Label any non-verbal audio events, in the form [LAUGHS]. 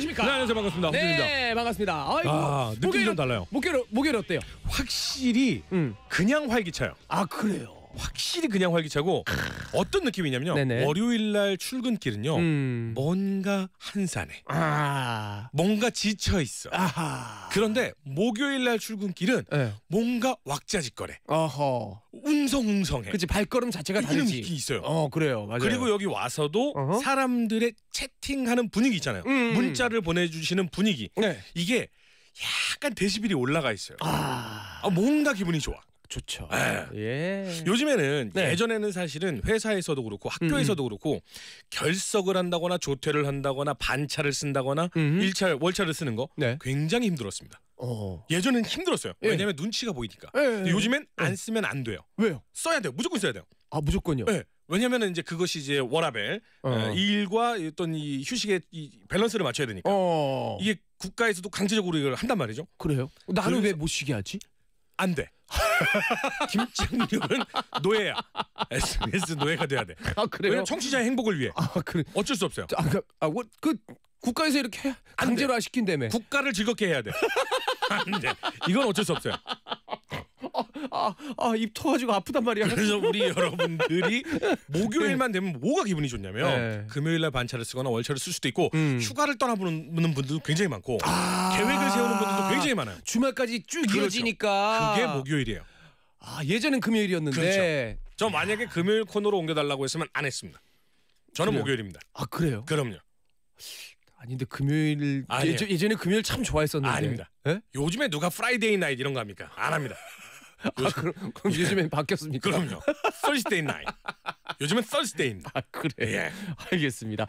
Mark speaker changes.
Speaker 1: 안녕하십니까? 네, 안녕하세요. 반갑습니다. 네, 네 반갑습니다. 아이고, 아, 느낌이 목요일, 좀 달라요. 목요일 목요일 어때요? 확실히 음. 그냥 활기차요. 아, 그래요. 확실히 그냥 활기차고 어떤 느낌이냐면요. 네네. 월요일 날 출근길은요. 음. 뭔가 한산해. 아. 뭔가 지쳐 있어. 아하. 그런데 목요일 날 출근길은 네. 뭔가 왁자지껄해. 어허. 웅성웅성해. 그치 발걸음 자체가 다른지 느낌이 있어요. 어 그래요 맞아요. 그리고 여기 와서도 어허. 사람들의 채팅하는 분위기 있잖아요. 음, 음. 문자를 보내주시는 분위기. 네. 이게 약간 데시벨이 올라가 있어요. 아. 아, 뭔가 기분이 좋아. 좋죠. 예. 예. 요즘에는 네. 예전에는 사실은 회사에서도 그렇고 음, 학교에서도 음. 그렇고 결석을 한다거나 조퇴를 한다거나 반차를 쓴다거나 음. 일차 월차를 쓰는 거 네. 굉장히 힘들었습니다. 어. 예전에는 힘들었어요. 예. 왜냐하면 눈치가 보이니까. 예, 예, 예. 요즘엔 예. 안 쓰면 안 돼요. 왜요? 써야 돼요. 무조건 써야 돼요. 아 무조건요. 네. 왜냐면 이제 그것이 이제 워라벨 어. 어 일과 어떤 이 휴식의 이 밸런스를 맞춰야 되니까 어. 이게 국가에서도 강제적으로 이걸 한단 말이죠. 그래요? 나는 왜못 쉬게 하지? 안 돼. [LAUGHS] [LAUGHS] 김창률은 노예야. SBS 노예가 돼야 돼. 아 그래요? 청취자의 행복을 위해. 아 그래. 어쩔 수 없어요. 아, 그, 아, 뭐, 그 국가에서 이렇게 강제로 시킨다며. 국가를 즐겁게 해야 돼. 안 돼. 이건 어쩔 수 없어요. 아, 아, 아 입 터가지고 아프단 말이야. 그래서 우리 [LAUGHS] 여러분들이 목요일만 되면 뭐가 기분이 좋냐면 네. 금요일날 반차를 쓰거나 월차를 쓸 수도 있고 음. 휴가를 떠나보는 분들도 굉장히 많고 아 계획을 세우는 굉장히 많아요. 주말까지 쭉 그렇죠. 이어지니까 그게 목요일이에요. 아 예전엔 금요일이었는데 그렇죠. 저 만약에 금요일 코너로 옮겨달라고 했으면 안 했습니다. 저는 그래요? 목요일입니다. 아 그래요? 그럼요. 아닌데 금요일 아니 예, 예. 예전, 에 금요일 참 좋아했었는데 아닙니다. 에? 예? 요즘에 누가 프라이데이 나잇 이런 거 합니까? 안 합니다. [LAUGHS] 아, 요즘... 아, 그럼, 그럼 예. 요즘엔 바뀌었습니까? 그럼요. 서스데이 [LAUGHS] 나잇. 요즘엔 서스데이입니다. 아 그래. 예. 알겠습니다.